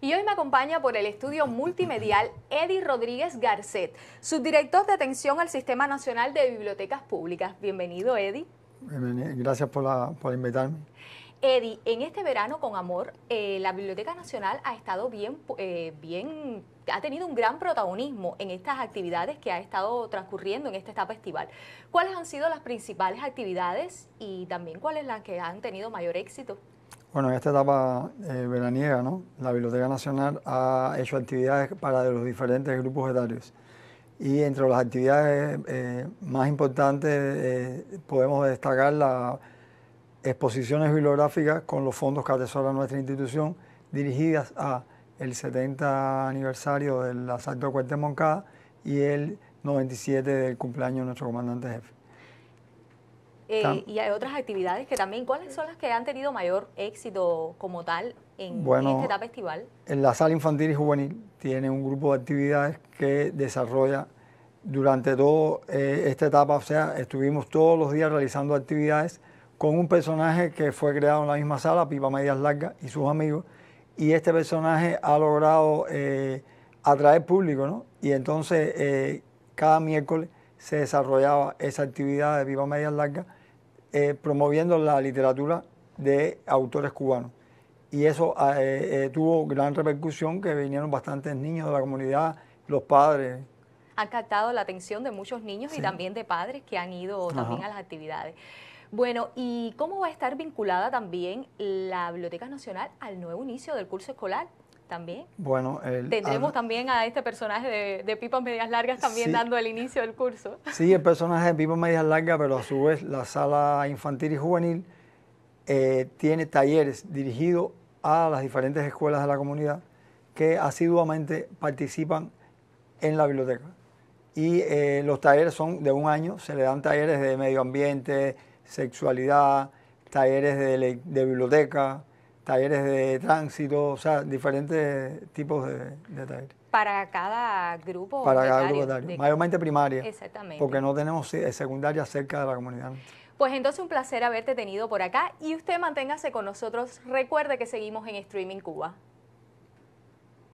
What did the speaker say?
Y hoy me acompaña por el estudio multimedial Eddie Rodríguez Garcet, subdirector de atención al Sistema Nacional de Bibliotecas Públicas. Bienvenido, Eddie. Gracias por, invitarme. Eddie, en este verano con amor, eh, la Biblioteca Nacional ha estado bien, eh, bien, ha tenido un gran protagonismo en estas actividades que ha estado transcurriendo en esta etapa estival. ¿Cuáles han sido las principales actividades y también cuáles las que han tenido mayor éxito? Bueno, en esta etapa eh, veraniega, ¿no? la Biblioteca Nacional ha hecho actividades para los diferentes grupos etarios. Y entre las actividades eh, más importantes eh, podemos destacar las exposiciones bibliográficas con los fondos que atesora nuestra institución, dirigidas a el 70 aniversario del asalto de Cuartel Moncada y el 97 del cumpleaños de nuestro comandante jefe. Eh, y hay otras actividades que también, ¿cuáles son las que han tenido mayor éxito como tal en, esta etapa estival? En la sala infantil y juvenil tiene un grupo de actividades que desarrolla durante toda eh, esta etapa, o sea, estuvimos todos los días realizando actividades con un personaje que fue creado en la misma sala, Pipa Medias Largas y sus amigos, y este personaje ha logrado eh, atraer público, ¿no? Y entonces cada miércoles se desarrollaba esa actividad de viva Media Larga, eh, promoviendo la literatura de autores cubanos. Y eso ah, eh, eh, tuvo gran repercusión, que vinieron bastantes niños de la comunidad, los padres. Han captado la atención de muchos niños y también de padres que han ido también a las actividades. Bueno, ¿y cómo va a estar vinculada también la Biblioteca Nacional al nuevo inicio del curso escolar? también. Bueno, tendremos también a este personaje de, Pipas Medias Largas también dando el inicio del curso. Sí, el personaje de Pipas Medias Largas, pero a su vez la sala infantil y juvenil eh, tiene talleres dirigidos a las diferentes escuelas de la comunidad que asiduamente participan en la biblioteca. Y eh, los talleres son de un año, se le dan talleres de medio ambiente, sexualidad, talleres de biblioteca, talleres de tránsito, o sea, diferentes tipos de, talleres. Para cada grupo. Para cada grupo de... mayormente primaria. Exactamente. Porque no tenemos eh, secundaria cerca de la comunidad. Pues entonces un placer haberte tenido por acá y usted manténgase con nosotros. Recuerde que seguimos en Streaming Cuba.